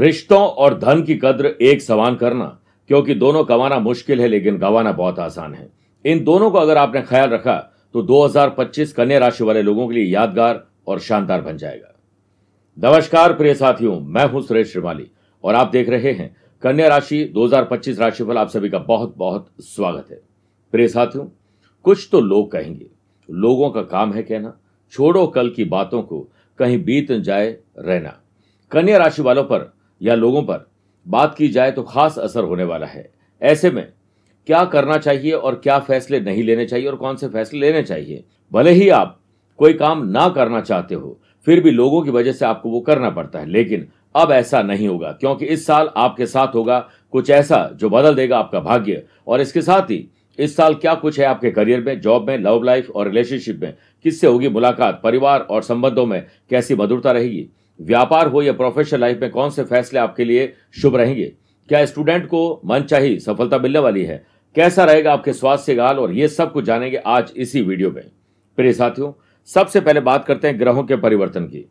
रिश्तों और धन की कद्र एक समान करना क्योंकि दोनों कमाना मुश्किल है लेकिन गंवाना बहुत आसान है इन दोनों को अगर आपने ख्याल रखा तो 2025 कन्या राशि वाले लोगों के लिए यादगार और शानदार बन जाएगा नमस्कार प्रिय साथियों मैं हूं सुरेश श्रीमाली और आप देख रहे हैं कन्या राशि 2025 राशिफल आप सभी का बहुत बहुत स्वागत है प्रिय साथियों कुछ तो लोग कहेंगे लोगों का काम है कहना छोड़ो कल की बातों को कहीं बीत जाए रहना कन्या राशि वालों पर या लोगों पर बात की जाए तो खास असर होने वाला है ऐसे में क्या करना चाहिए और क्या फैसले नहीं लेने चाहिए और कौन से फैसले लेने चाहिए भले ही आप कोई काम ना करना चाहते हो फिर भी लोगों की वजह से आपको वो करना पड़ता है लेकिन अब ऐसा नहीं होगा क्योंकि इस साल आपके साथ होगा कुछ ऐसा जो बदल देगा आपका भाग्य और इसके साथ ही इस साल क्या कुछ है आपके करियर में जॉब में लव लाइफ और रिलेशनशिप में किससे होगी मुलाकात परिवार और संबंधों में कैसी मधुरता रहेगी व्यापार हो या प्रोफेशनल लाइफ में कौन से फैसले आपके लिए शुभ रहेंगे क्या स्टूडेंट को मन चाहिए सफलता मिलने वाली है कैसा रहेगा आपके स्वास्थ्य काल और ये सब कुछ जानेंगे आज इसी वीडियो में प्रिय साथियों सबसे पहले बात करते हैं ग्रहों के परिवर्तन की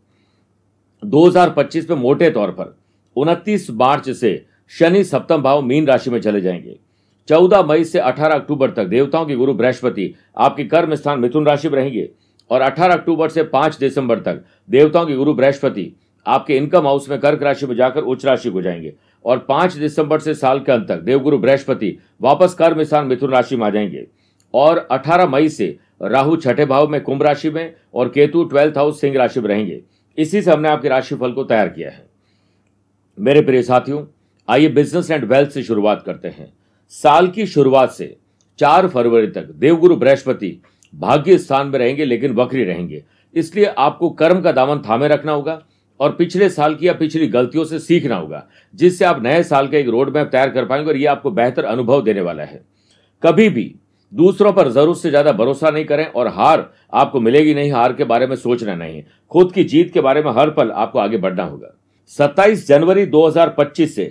2025 में मोटे तौर पर 29 मार्च से शनि सप्तम भाव मीन राशि में चले जाएंगे 14 मई से 18 अक्टूबर तक देवताओं के गुरु बृहस्पति आपके कर्म स्थान मिथुन राशि में रहेंगे और 18 अक्टूबर से 5 दिसंबर तक देवताओं के गुरु बृहस्पति आपके इनकम हाउस में कर्क राशि में जाकर उच्च राशि को जाएंगे और 5 दिसंबर से साल के अंत तक देवगुरु बृहस्पति वापस कर्म स्थान मिथुन राशि में आ जाएंगे और 18 मई से राहु छठे भाव में कुंभ राशि में और केतु ट्वेल्थ हाउस सिंह राशि में रहेंगे इसी से हमने आपके राशिफल को तैयार किया है मेरे प्रिय साथियों आइए बिजनेस एंड वेल्थ से शुरुआत करते हैं साल की शुरुआत से चार फरवरी तक देवगुरु बृहस्पति भाग्य स्थान में रहेंगे लेकिन वक्री रहेंगे इसलिए आपको कर्म का दामन थामे रखना होगा और पिछले साल की या पिछली गलतियों से सीखना होगा जिससे आप नए साल का एक रोड मैप तैयार कर पाएंगे और ये आपको बेहतर अनुभव देने वाला है कभी भी दूसरों पर जरूरत से ज्यादा भरोसा नहीं करें और हार आपको मिलेगी नहीं हार के बारे में सोचना नहीं खुद की जीत के बारे में हर पल आपको आगे बढ़ना होगा 27 जनवरी 2025 से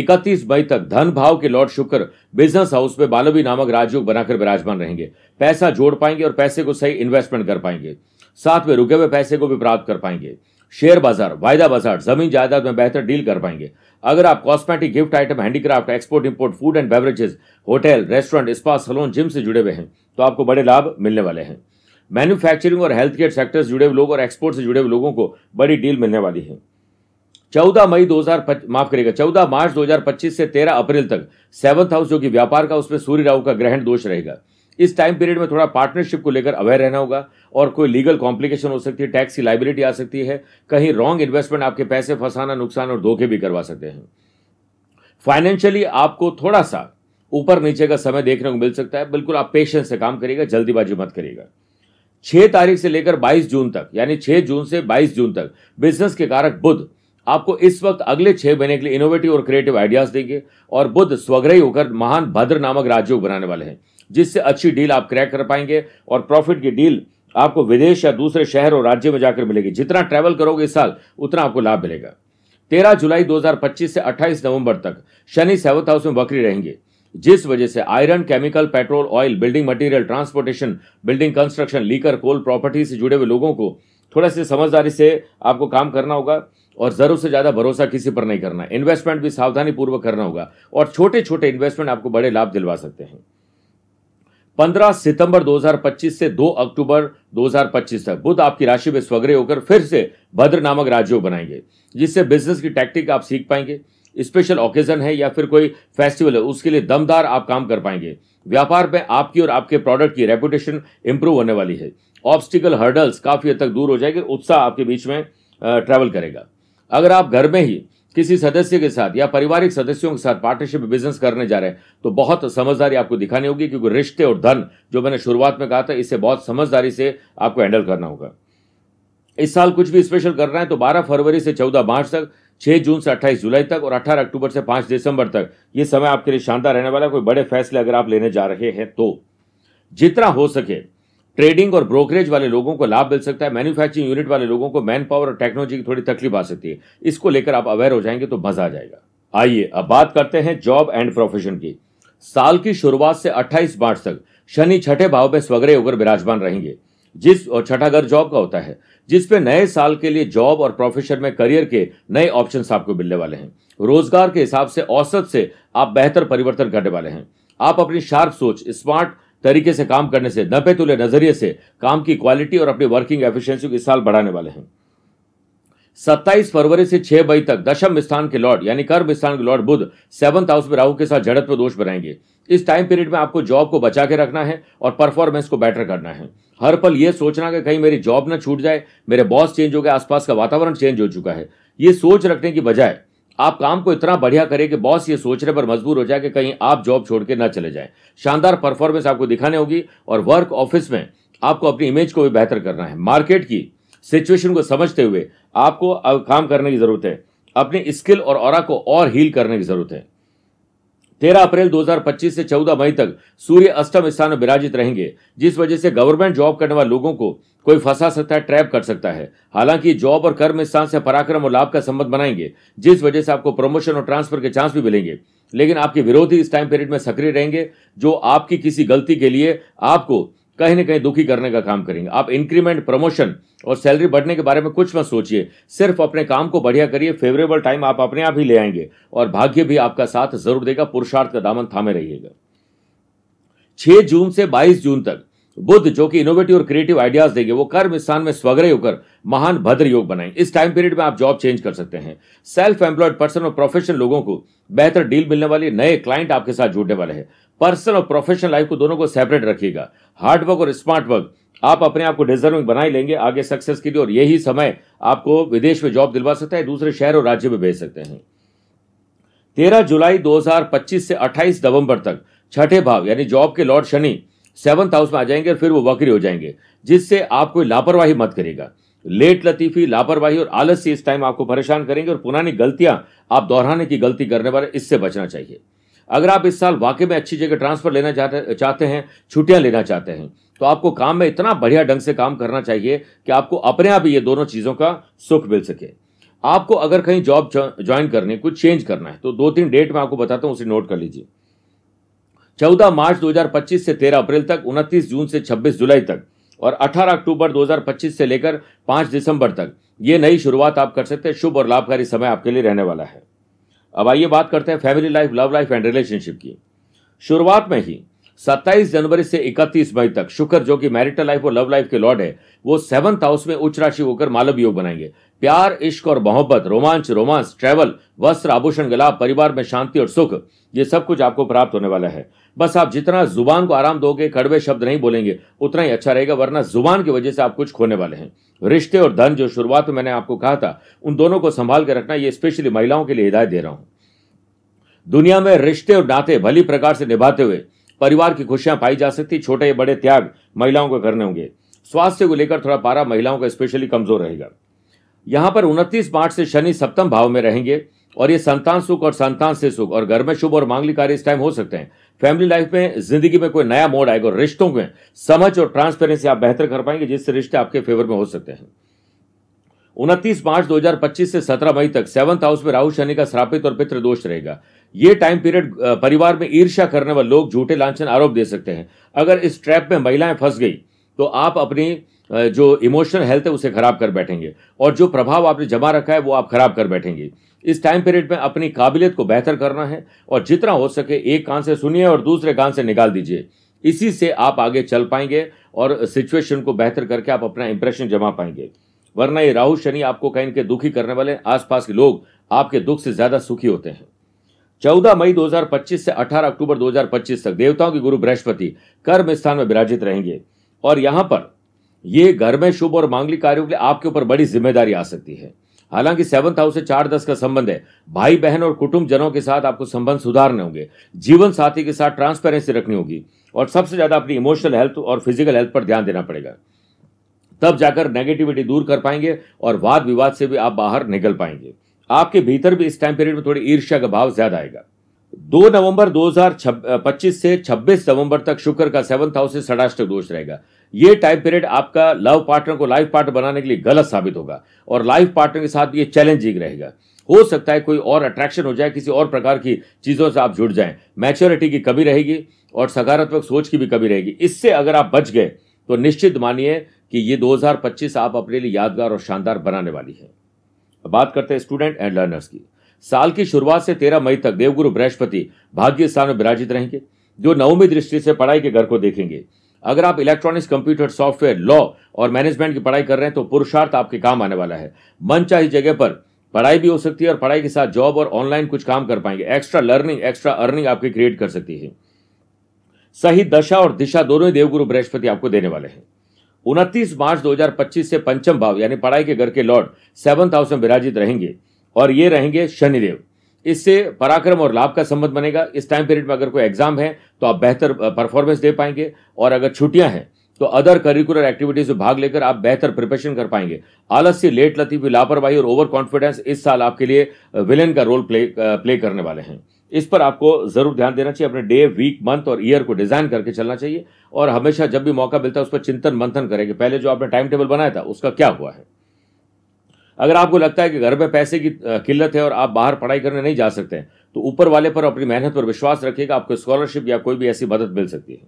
इकतीस मई तक धन भाव के लॉर्ड शुक्र बिजनेस हाउस में बालवी नामक राजयोग बनाकर विराजमान रहेंगे पैसा जोड़ पाएंगे और पैसे को सही इन्वेस्टमेंट कर पाएंगे साथ में रुके हुए पैसे को भी प्राप्त कर पाएंगे शेयर बाजार वायदा बाजार जमीन जायदाद में बेहतर डील कर पाएंगे अगर आप cosmetic gift item handicraft export import food and beverages hotel restaurant spa salon gym से जुड़े हुए हैं तो आपको बड़े लाभ मिलने वाले हैं मैन्युफैक्चरिंग और हेल्थ केयर सेक्टर से जुड़े हुए लोग और एक्सपोर्ट से जुड़े हुए लोगों को बड़ी डील मिलने वाली है चौदह मई 2000 माफ करेगा चौदह मार्च 2025 से तेरह अप्रैल तक सेवंथ हाउस जो कि व्यापार का उसमें सूर्य राहु का ग्रहण दोष रहेगा इस टाइम पीरियड में थोड़ा पार्टनरशिप को लेकर अवेयर रहना होगा और कोई लीगल कॉम्प्लिकेशन हो सकती है टैक्स की लाइबिलिटी आ सकती है कहीं रॉन्ग इन्वेस्टमेंट आपके पैसे फंसाना नुकसान और धोखे भी करवा सकते हैं फाइनेंशियली आपको थोड़ा सा ऊपर नीचे का समय देखने को मिल सकता है बिल्कुल आप पेशेंस से काम करिएगा जल्दीबाजी मत करिएगा छह तारीख से लेकर बाईस जून तक यानी छह जून से बाईस जून तक बिजनेस के कारक बुद्ध आपको इस वक्त अगले छह महीने के लिए इनोवेटिव और क्रिएटिव आइडियाज देंगे और बुद्ध स्वग्रही होकर महान भद्र नामक राज्यों को बनाने वाले हैं जिससे अच्छी डील आप क्रैक कर पाएंगे और प्रॉफिट की डील आपको विदेश या दूसरे शहर और राज्य में जाकर मिलेगी जितना ट्रैवल करोगे इस साल उतना आपको लाभ मिलेगा तेरह जुलाई 2025 से 28 नवंबर तक शनि सेवंथ हाउस में बकरी रहेंगे जिस वजह से iron chemical petrol oil building material transportation building construction liquor coal property से जुड़े हुए लोगों को थोड़ा सा समझदारी से आपको काम करना होगा और ज़रूरत से ज़्यादा भरोसा किसी पर नहीं करना इन्वेस्टमेंट भी सावधानी पूर्वक करना होगा और छोटे छोटे इन्वेस्टमेंट आपको बड़े लाभ दिलवा सकते हैं 15 सितंबर 2025 से 2 अक्टूबर 2025 तक बुद्ध आपकी राशि में स्वग्रह होकर फिर से भद्र नामक राज्यों बनाएंगे जिससे बिजनेस की टैक्टिक आप सीख पाएंगे स्पेशल ओकेजन है या फिर कोई फेस्टिवल है उसके लिए दमदार आप काम कर पाएंगे व्यापार में आपकी और आपके प्रोडक्ट की रेपुटेशन इंप्रूव होने वाली है ऑब्स्टिकल हर्डल्स काफी हद तक दूर हो जाएगी उत्साह आपके बीच में ट्रैवल करेगा अगर आप घर में ही किसी सदस्य के साथ या पारिवारिक सदस्यों के साथ पार्टनरशिप बिजनेस करने जा रहे हैं तो बहुत समझदारी आपको दिखानी होगी क्योंकि रिश्ते और धन जो मैंने शुरुआत में कहा था इसे बहुत समझदारी से आपको हैंडल करना होगा इस साल कुछ भी स्पेशल कर रहे हैं तो 12 फरवरी से 14 मार्च तक 6 जून से 28 जुलाई तक और 18 अक्टूबर से 5 दिसंबर तक ये समय आपके लिए शानदार रहने वाला है कोई बड़े फैसले अगर आप लेने जा रहे हैं तो जितना हो सके ट्रेडिंग और ब्रोकरेज वाले लोगों को लाभ मिल सकता है मैन्युफैक्चरिंग यूनिट वाले लोगों को मैन पावर और टेक्नोलॉजी की थोड़ी तकलीफ आ सकती है इसको लेकर आप अवेयर हो जाएंगे तो मजा आ जाएगा आइए अब बात करते हैं जॉब एंड प्रोफेशन की साल की शुरुआत से 28 मार्च तक शनि छठे भाव में स्वग्रह होकर विराजमान रहेंगे जिस और छठा घर जॉब का होता है जिसपे नए साल के लिए जॉब और प्रोफेशन में करियर के नए ऑप्शन आपको मिलने वाले हैं रोजगार के हिसाब से औसत से आप बेहतर परिवर्तन करने वाले हैं आप अपनी शार्प सोच स्मार्ट तरीके से काम करने से नपे तुले नजरिए से काम की क्वालिटी और अपनी वर्किंग एफिशिएंसी को इस साल बढ़ाने वाले हैं 27 फरवरी से 6 मई तक दशम स्थान के लॉर्ड यानी कर्म स्थान के लॉर्ड बुद्ध सेवंथ हाउस में राहु के साथ जड़त पर दोष बनाएंगे इस टाइम पीरियड में आपको जॉब को बचा के रखना है और परफॉर्मेंस को बेटर करना है हर पल यह सोचना कि कहीं मेरी जॉब ना छूट जाए मेरे बॉस चेंज हो गए आसपास का वातावरण चेंज हो चुका है ये सोच रखने की बजाय आप काम को इतना बढ़िया करें कि बॉस ये सोचने पर मजबूर हो जाए कि कहीं आप जॉब छोड़ के ना चले जाएं शानदार परफॉर्मेंस आपको दिखाने होगी और वर्क ऑफिस में आपको अपनी इमेज को भी बेहतर करना है मार्केट की सिचुएशन को समझते हुए आपको काम करने की ज़रूरत है अपने स्किल और और को और हील करने की ज़रूरत है तेरह अप्रैल 2025 से 14 मई तक सूर्य अष्टम स्थान में विराजित रहेंगे जिस वजह से गवर्नमेंट जॉब करने वाले लोगों को कोई फंसा सकता है ट्रैप कर सकता है हालांकि जॉब और कर्म स्थान से पराक्रम और लाभ का संबंध बनाएंगे जिस वजह से आपको प्रमोशन और ट्रांसफर के चांस भी मिलेंगे लेकिन आपके विरोधी इस टाइम पीरियड में सक्रिय रहेंगे जो आपकी किसी गलती के लिए आपको कहीं ना कहीं दुखी करने का काम करेंगे आप इंक्रीमेंट प्रमोशन और सैलरी बढ़ने के बारे में कुछ मत सोचिए सिर्फ अपने काम को बढ़िया करिए फेवरेबल टाइम आप अपने आप ही ले आएंगे और भाग्य भी आपका साथ जरूर देगा पुरुषार्थ का दामन थामे रहिएगा 6 जून से 22 जून तक बुद्ध जो कि इनोवेटिव और क्रिएटिव आइडियाज देंगे वो कर्म स्थान में स्वग्रह होकर महान भद्र योग बनाए इस टाइम पीरियड में आप जॉब चेंज कर सकते हैं सेल्फ एम्प्लॉयड पर्सन और प्रोफेशनल लोगों को बेहतर डील मिलने वाले नए क्लाइंट आपके साथ जुड़ने वाले हैं पर्सनल और प्रोफेशनल लाइफ को दोनों को सेपरेट रखिएगा हार्डवर्क और स्मार्ट वर्क आप अपने आप को डिजर्विंग बनाई लेंगे आगे सक्सेस के लिए और यही समय आपको विदेश में जॉब दिलवा सकता है दूसरे शहर और राज्य में भेज सकते हैं तेरह जुलाई 2025 से 28 नवंबर तक छठे भाव यानी जॉब के लॉर्ड शनि सेवंथ हाउस में आ जाएंगे और फिर वो वक्री हो जाएंगे जिससे आप कोई लापरवाही मत करेगा लेट लतीफ़ी लापरवाही और आलस इस टाइम आपको परेशान करेंगे और पुरानी गलतियां आप दोहराने की गलती करने वाले इससे बचना चाहिए अगर आप इस साल वाकई में अच्छी जगह ट्रांसफर लेना चाहते हैं छुट्टियां लेना चाहते हैं तो आपको काम में इतना बढ़िया ढंग से काम करना चाहिए कि आपको अपने आप ही ये दोनों चीज़ों का सुख मिल सके आपको अगर कहीं जॉब ज्वाइन करनी कुछ चेंज करना है तो दो तीन डेट में आपको बताता हूँ उसे नोट कर लीजिए चौदह मार्च 2025 से तेरह अप्रैल तक उनतीस जून से छब्बीस जुलाई तक और अठारह अक्टूबर 2025 से लेकर पांच दिसंबर तक ये नई शुरुआत आप कर सकते हैं शुभ और लाभकारी समय आपके लिए रहने वाला है अब आइए बात करते हैं family life love life and relationship की शुरुआत में ही सत्ताईस जनवरी से इकतीस मई तक शुक्र जो कि मैरिटल लाइफ और लव लाइफ के लॉर्ड है वो सेवंथ हाउस में उच्च राशि होकर मालव योग बनाएंगे प्यार इश्क और मोहब्बत रोमांच रोमांस ट्रैवल वस्त्र आभूषण गलाब परिवार में शांति और सुख ये सब कुछ आपको प्राप्त होने वाला है बस आप जितना जुबान को आराम दोगे कड़वे शब्द नहीं बोलेंगे उतना ही अच्छा रहेगा वरना जुबान की वजह से आप कुछ खोने वाले हैं रिश्ते और धन जो शुरुआत में मैंने आपको कहा था उन दोनों को संभाल के रखना ये स्पेशली महिलाओं के लिए हिदायत दे रहा हूं दुनिया में रिश्ते और नाते भली प्रकार से निभाते हुए परिवार की खुशियां पाई जा सकती छोटे बड़े त्याग महिलाओं को करने होंगे स्वास्थ्य को लेकर थोड़ा पारा महिलाओं का स्पेशली कमजोर रहेगा यहां पर उनतीस मार्च से शनि सप्तम भाव में रहेंगे और ये संतान सुख और संतान से सुख और घर में शुभ और मांगलिक कार्य इस टाइम हो सकते हैं फैमिली लाइफ में जिंदगी में कोई नया मोड आएगा रिश्तों में समझ और ट्रांसपेरेंसी आप बेहतर कर पाएंगे जिससे रिश्ते आपके फेवर में हो सकते हैं उनतीस मार्च 2025 से 17 मई तक सेवंथ हाउस में राहु शनि का श्रापित और पितृ दोष रहेगा ये टाइम पीरियड परिवार में ईर्ष्या करने वाले लोग झूठे लांछन आरोप दे सकते हैं अगर इस ट्रैप में महिलाएं फंस गई तो आप अपनी जो इमोशनल हेल्थ है उसे खराब कर बैठेंगे और जो प्रभाव आपने जमा रखा है वो आप खराब कर बैठेंगे इस टाइम पीरियड में अपनी काबिलियत को बेहतर करना है और जितना हो सके एक कान से सुनिए और दूसरे कान से निकाल दीजिए इसी से आप आगे चल पाएंगे और सिचुएशन को बेहतर करके आप अपना इंप्रेशन जमा पाएंगे वरना ये राहु शनि आपको कहीं के दुखी करने वाले आसपास के लोग आपके दुख से ज़्यादा सुखी होते हैं 14 मई 2025 से 18 अक्टूबर 2025 तक देवताओं के गुरु बृहस्पति कर्म स्थान में विराजित रहेंगे और यहां पर ये घर में शुभ और मांगलिक कार्यों के लिए आपके ऊपर बड़ी जिम्मेदारी आ सकती है हालांकि सेवंथ हाउस से चार दस का संबंध है भाई बहन और कुटुंब जनों के साथ आपको संबंध सुधारने होंगे जीवन साथी के साथ ट्रांसपेरेंसी रखनी होगी और सबसे ज्यादा अपनी इमोशनल हेल्थ और फिजिकल हेल्थ पर ध्यान देना पड़ेगा तब जाकर नेगेटिविटी दूर कर पाएंगे और वाद विवाद से भी आप बाहर निकल पाएंगे आपके भीतर भी इस टाइम पीरियड में थोड़ी ईर्ष्या का भाव ज्यादा आएगा दो नवंबर दो से 26 नवंबर तक शुक्र का सेवंथ हाउस से षडाष्टक दोष रहेगा ये टाइम पीरियड आपका लव पार्टनर को लाइफ पार्टनर बनाने के लिए गलत साबित होगा और लाइफ पार्टनर के साथ ये चैलेंजिंग रहेगा हो सकता है कोई और अट्रैक्शन हो जाए किसी और प्रकार की चीज़ों से आप जुड़ जाएं मैच्योरिटी की कमी रहेगी और सकारात्मक सोच की भी कमी रहेगी इससे अगर आप बच गए तो निश्चित मानिए कि ये 2025 आप अपने लिए यादगार और शानदार बनाने वाली है बात करते हैं स्टूडेंट एंड लर्नर्स की साल की शुरुआत से तेरह मई तक देवगुरु बृहस्पति भाग्य स्थान में विराजित रहेंगे जो नवमी दृष्टि से पढ़ाई के घर को देखेंगे अगर आप इलेक्ट्रॉनिक्स कंप्यूटर सॉफ्टवेयर लॉ और मैनेजमेंट की पढ़ाई कर रहे हैं तो पुरुषार्थ आपके काम आने वाला है मन चाहिए जगह पर पढ़ाई भी हो सकती है और पढ़ाई के साथ जॉब और ऑनलाइन कुछ काम कर पाएंगे एक्स्ट्रा लर्निंग एक्स्ट्रा अर्निंग आपकी क्रिएट कर सकती है सही दशा और दिशा दोनों ही देवगुरु बृहस्पति आपको देने वाले हैं उनतीस मार्च 2025 से पंचम भाव यानी पढ़ाई के घर के लॉर्ड सेवंथ हाउस में विराजित रहेंगे और ये रहेंगे शनिदेव इससे पराक्रम और लाभ का संबंध बनेगा इस टाइम पीरियड में अगर कोई एग्जाम है तो आप बेहतर परफॉर्मेंस दे पाएंगे और अगर छुट्टियां हैं तो अदर करिकुलर एक्टिविटीज में भाग लेकर आप बेहतर प्रिपरेशन कर पाएंगे आलस्य लेट लतीफी लापरवाही और ओवर कॉन्फिडेंस इस साल आपके लिए विलेन का रोल प्ले प्ले करने वाले हैं इस पर आपको ज़रूर ध्यान देना चाहिए अपने डे वीक मंथ और ईयर को डिज़ाइन करके चलना चाहिए और हमेशा जब भी मौका मिलता है उस पर चिंतन मंथन करें कि पहले जो आपने टाइम टेबल बनाया था उसका क्या हुआ है अगर आपको लगता है कि घर में पैसे की किल्लत है और आप बाहर पढ़ाई करने नहीं जा सकते हैं तो ऊपर वाले पर अपनी मेहनत पर विश्वास रखिएगा आपको स्कॉलरशिप या कोई भी ऐसी मदद मिल सकती है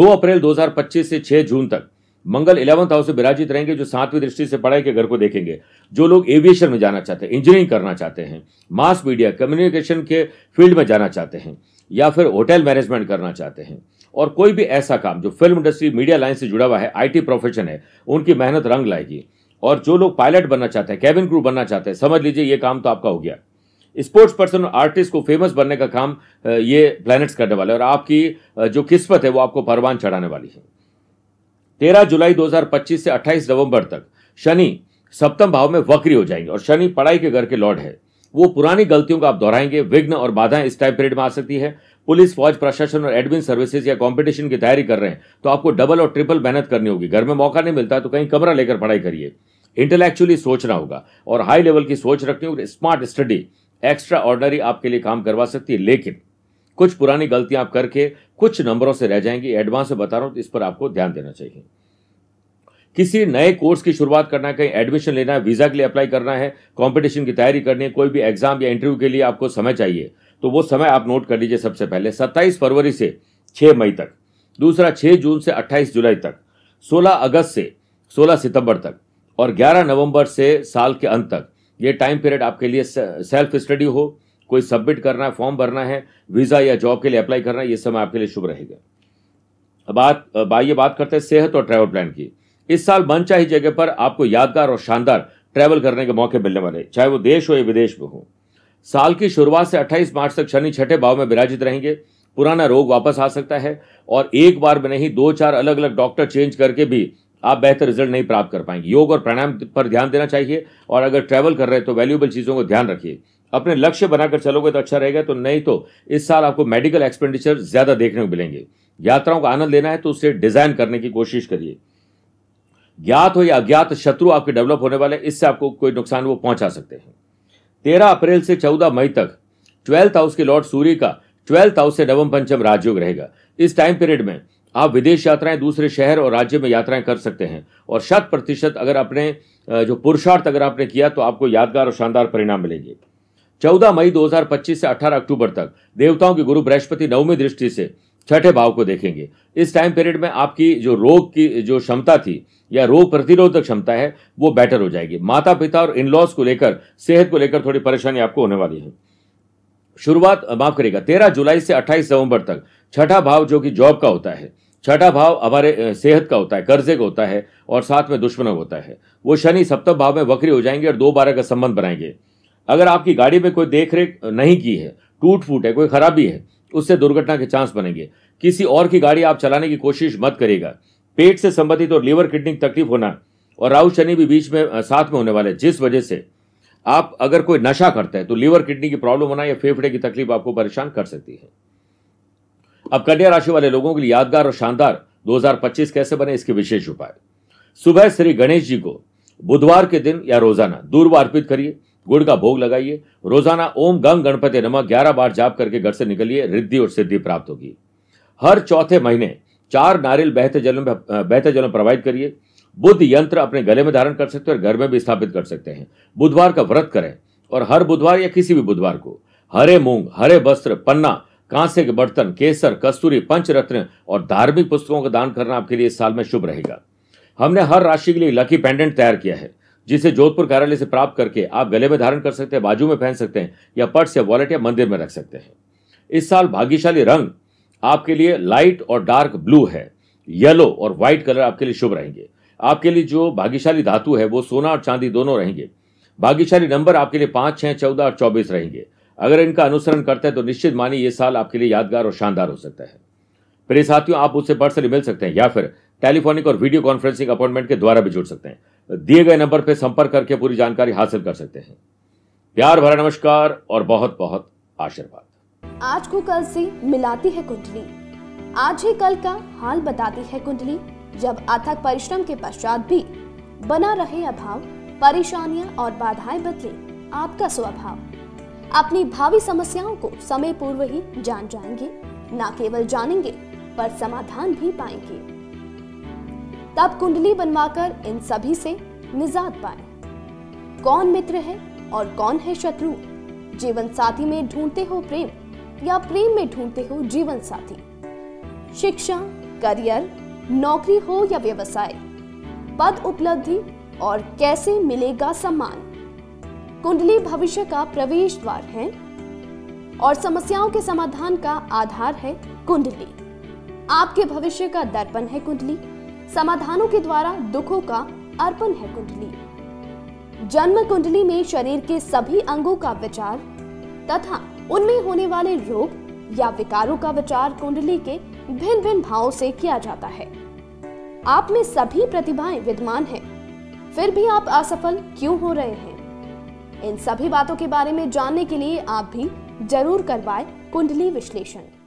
दो अप्रैल दो से छह जून तक मंगल इलेवंथ हाउस से विराजित रहेंगे जो सातवीं दृष्टि से पढ़ाई के घर को देखेंगे जो लोग एविएशन में जाना चाहते हैं इंजीनियरिंग करना चाहते हैं मास मीडिया कम्युनिकेशन के फील्ड में जाना चाहते हैं या फिर होटल मैनेजमेंट करना चाहते हैं और कोई भी ऐसा काम जो फिल्म इंडस्ट्री मीडिया लाइन से जुड़ा हुआ है आईटी प्रोफेशन है उनकी मेहनत रंग लाएगी और जो लोग पायलट बनना चाहते हैं कैबिन क्रू बनना चाहते हैं समझ लीजिए ये काम तो आपका हो गया स्पोर्ट्स पर्सन और आर्टिस्ट को फेमस बनने का काम ये प्लैनेट्स करने वाले और आपकी जो किस्मत है वो आपको परवान चढ़ाने वाली है तेरह जुलाई 2025 से 28 नवंबर तक शनि सप्तम भाव में वक्री हो जाएंगे और शनि पढ़ाई के घर के लॉर्ड है वो पुरानी गलतियों को आप दोहराएंगे विघ्न और बाधाएं इस टाइम पीरियड में आ सकती है पुलिस फौज प्रशासन और एडमिन सर्विसेज या कंपटीशन की तैयारी कर रहे हैं तो आपको डबल और ट्रिपल मेहनत करनी होगी घर में मौका नहीं मिलता तो कहीं कमरा लेकर पढ़ाई करिए इंटेलेक्चुअली सोचना होगा और हाई लेवल की सोच रखनी होगी स्मार्ट स्टडी एक्स्ट्रा ऑर्डनरी आपके लिए काम करवा सकती है लेकिन कुछ पुरानी गलतियां आप करके कुछ नंबरों से रह जाएंगी एडवांस में बता रहा हूं तो इस पर आपको ध्यान देना चाहिए किसी नए कोर्स की शुरुआत करना है कहीं एडमिशन लेना है वीज़ा के लिए अप्लाई करना है कंपटीशन की तैयारी करनी है कोई भी एग्जाम या इंटरव्यू के लिए आपको समय चाहिए तो वो समय आप नोट कर लीजिए सबसे पहले सत्ताईस फरवरी से छह मई तक दूसरा छह जून से अट्ठाईस जुलाई तक सोलह अगस्त से सोलह सितंबर तक और ग्यारह नवंबर से साल के अंत तक ये टाइम पीरियड आपके लिए सेल्फ स्टडी हो कोई सबमिट करना है फॉर्म भरना है वीज़ा या जॉब के लिए अप्लाई करना है ये समय आपके लिए शुभ रहेगा बात बाइए बात करते हैं सेहत और ट्रैवल प्लान की इस साल मनचाही जगह पर आपको यादगार और शानदार ट्रैवल करने के मौके मिलने वाले चाहे वो देश हो या विदेश में हो साल की शुरुआत से 28 मार्च तक शनि छठे भाव में विराजित रहेंगे पुराना रोग वापस आ सकता है और एक बार में नहीं दो चार अलग अलग डॉक्टर चेंज करके भी आप बेहतर रिजल्ट नहीं प्राप्त कर पाएंगे योग और प्राणायाम पर ध्यान देना चाहिए और अगर ट्रैवल कर रहे हैं तो वैल्यूएबल चीज़ों को ध्यान रखिए अपने लक्ष्य बनाकर चलोगे तो अच्छा रहेगा तो नहीं तो इस साल आपको मेडिकल एक्सपेंडिचर ज़्यादा देखने को मिलेंगे यात्राओं का आनंद लेना है तो उसे डिज़ाइन करने की कोशिश करिए ज्ञात हो या अज्ञात शत्रु आपके डेवलप होने वाले इससे आपको कोई नुकसान वो पहुंचा सकते हैं तेरह अप्रैल से चौदह मई तक ट्वेल्थ हाउस के लॉर्ड सूर्य का ट्वेल्थ हाउस से नवम पंचम राजयोग रहेगा इस टाइम पीरियड में आप विदेश यात्राएं दूसरे शहर और राज्य में यात्राएं कर सकते हैं और शत प्रतिशत अगर अपने जो पुरुषार्थ अगर आपने किया तो आपको यादगार और शानदार परिणाम मिलेंगे 14 मई 2025 से 18 अक्टूबर तक देवताओं के गुरु बृहस्पति नवमी दृष्टि से छठे भाव को देखेंगे इस टाइम पीरियड में आपकी जो रोग की जो क्षमता थी या रोग प्रतिरोधक क्षमता है वो बेटर हो जाएगी माता पिता और इनलॉज को लेकर सेहत को लेकर थोड़ी परेशानी आपको होने वाली है शुरुआत माफ करेगा तेरह जुलाई से अट्ठाईस नवंबर तक छठा भाव जो कि जॉब का होता है छठा भाव हमारे सेहत का होता है कर्जे का होता है और साथ में दुश्मन होता है वो शनि सप्तम भाव में वक्री हो जाएंगे और दो बारह का संबंध बनाएंगे अगर आपकी गाड़ी में कोई देख रेख नहीं की है टूट फूट है कोई खराबी है उससे दुर्घटना के चांस बनेंगे किसी और की गाड़ी आप चलाने की कोशिश मत करेगा पेट से संबंधित और लीवर किडनी की तकलीफ होना और राहु शनि भी बीच में साथ में होने वाले जिस वजह से आप अगर कोई नशा करते हैं तो लीवर किडनी की प्रॉब्लम होना या फेफड़े की तकलीफ आपको परेशान कर सकती है अब कन्या राशि वाले लोगों के लिए यादगार और शानदार 2025 कैसे बने इसके विशेष उपाय सुबह श्री गणेश जी को बुधवार के दिन या रोजाना दूरवा अर्पित करिए गुड़ का भोग लगाइए रोजाना ओम गंग गणपति नमः ग्यारह बार जाप करके घर से निकलिए रिद्धि और सिद्धि प्राप्त होगी हर चौथे महीने चार नारियल बहते जल में बहते जल में प्रोवाइड करिए बुद्ध यंत्र अपने गले में धारण कर सकते हैं और घर में भी स्थापित कर सकते हैं बुधवार का व्रत करें और हर बुधवार या किसी भी बुधवार को हरे मूंग हरे वस्त्र पन्ना कांसे के बर्तन केसर कस्तूरी पंचरत्न और धार्मिक पुस्तकों का दान करना आपके लिए इस साल में शुभ रहेगा हमने हर राशि के लिए लकी पेंडेंट तैयार किया है जिसे जोधपुर कार्यालय से प्राप्त करके आप गले में धारण कर सकते हैं बाजू में पहन सकते हैं या पर्स या वॉलेट या मंदिर में रख सकते हैं इस साल भाग्यशाली रंग आपके लिए लाइट और डार्क ब्लू है येलो और व्हाइट कलर आपके लिए शुभ रहेंगे आपके लिए जो भाग्यशाली धातु है वो सोना और चांदी दोनों रहेंगे भाग्यशाली नंबर आपके लिए पांच छह चौदह और चौबीस रहेंगे अगर इनका अनुसरण करते हैं तो निश्चित मानिए ये साल आपके लिए यादगार और शानदार हो सकता है प्रिय साथियों आप उससे पर्सनली मिल सकते हैं या फिर टेलीफोनिक और वीडियो कॉन्फ्रेंसिंग अपॉइंटमेंट के द्वारा भी जुड़ सकते हैं दिए गए नंबर पर संपर्क करके पूरी जानकारी हासिल कर सकते हैं प्यार भरा नमस्कार और बहुत बहुत आशीर्वाद आज को कल से मिलाती है कुंडली आज ही कल का हाल बताती है कुंडली जब अथक परिश्रम के पश्चात भी बना रहे अभाव परेशानियां और बाधाएं बदले आपका स्वभाव अपनी भावी समस्याओं को समय पूर्व ही जान जाएंगे न केवल जानेंगे पर समाधान भी पाएंगे तब कुंडली बनवाकर इन सभी से निजात पाए कौन मित्र है और कौन है शत्रु जीवन साथी में ढूंढते हो प्रेम या प्रेम में ढूंढते हो जीवन साथी शिक्षा करियर नौकरी हो या व्यवसाय पद उपलब्धि और कैसे मिलेगा सम्मान कुंडली भविष्य का प्रवेश द्वार है और समस्याओं के समाधान का आधार है कुंडली आपके भविष्य का दर्पण है कुंडली समाधानों के द्वारा दुखों का अर्पण है कुंडली जन्म कुंडली में शरीर के सभी अंगों का विचार तथा उनमें होने वाले रोग या विकारों का विचार कुंडली के भिन्न भिन्न भावों से किया जाता है आप में सभी प्रतिभाएं विद्यमान हैं, फिर भी आप असफल क्यों हो रहे हैं इन सभी बातों के बारे में जानने के लिए आप भी जरूर करवाए कुंडली विश्लेषण